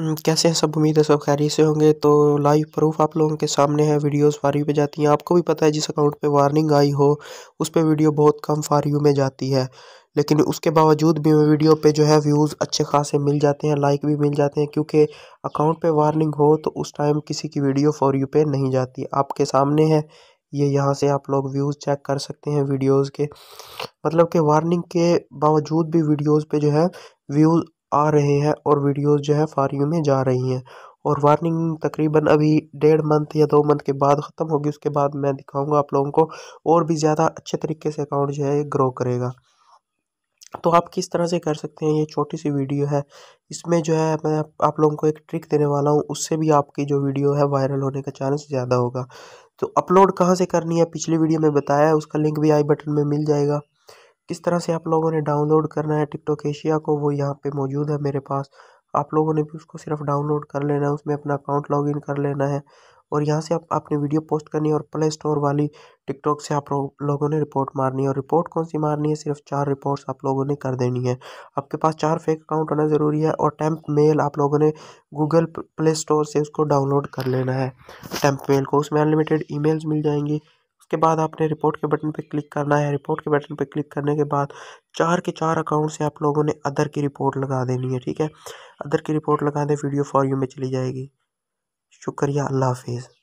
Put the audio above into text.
हम्म, कैसे हैं सब उम्मीद है सब खैरी से होंगे तो लाइव प्रूफ आप लोगों के सामने है वीडियोस फार पे जाती हैं आपको भी पता है जिस अकाउंट पे वार्निंग आई हो उस पर वीडियो बहुत कम फार में जाती है लेकिन उसके बावजूद भी वीडियो पे जो है व्यूज़ अच्छे खासे मिल जाते हैं लाइक भी मिल जाते हैं क्योंकि अकाउंट पर वार्निंग हो तो उस टाइम किसी की वीडियो फॉर यू पे नहीं जाती आपके सामने है ये यहाँ से आप लोग व्यूज़ चेक कर सकते हैं वीडियोज़ के मतलब कि वार्निंग के बावजूद भी वीडियोज़ पर जो है व्यूज़ आ रहे हैं और वीडियोस जो है फारियों में जा रही हैं और वार्निंग तकरीबन अभी डेढ़ मंथ या दो मंथ के बाद ख़त्म होगी उसके बाद मैं दिखाऊंगा आप लोगों को और भी ज़्यादा अच्छे तरीके से अकाउंट जो है ग्रो करेगा तो आप किस तरह से कर सकते हैं ये छोटी सी वीडियो है इसमें जो है मैं आप लोगों को एक ट्रिक देने वाला हूँ उससे भी आपकी जो वीडियो है वायरल होने का चांस ज़्यादा होगा तो अपलोड कहाँ से करनी है पिछली वीडियो में बताया है उसका लिंक भी आई बटन में मिल जाएगा किस तरह से आप लोगों ने डाउनलोड करना है टिकटॉक एशिया को वो यहाँ पे मौजूद है मेरे पास आप लोगों ने भी उसको सिर्फ डाउनलोड कर लेना है उसमें अपना अकाउंट लॉगिन कर लेना है और यहाँ से आप अपनी वीडियो पोस्ट करनी है और प्ले स्टोर वाली टिकटॉक से आप लोगों ने रिपोर्ट मारनी है और रिपोर्ट कौन सी मारनी है सिर्फ चार रिपोर्ट्स आप लोगों ने कर देनी है आपके पास चार फेक अकाउंट होना ज़रूरी है और टैंप मेल आप लोगों ने गूगल प्ले स्टोर से उसको डाउनलोड कर लेना है टैंप मेल को उसमें अनलिमिटेड ई मिल जाएंगी उसके बाद आपने रिपोर्ट के बटन पर क्लिक करना है रिपोर्ट के बटन पर क्लिक करने के बाद चार के चार अकाउंट से आप लोगों ने अदर की रिपोर्ट लगा देनी है ठीक है अदर की रिपोर्ट लगा दें वीडियो फॉर यू में चली जाएगी शुक्रिया अल्लाह हाफिज़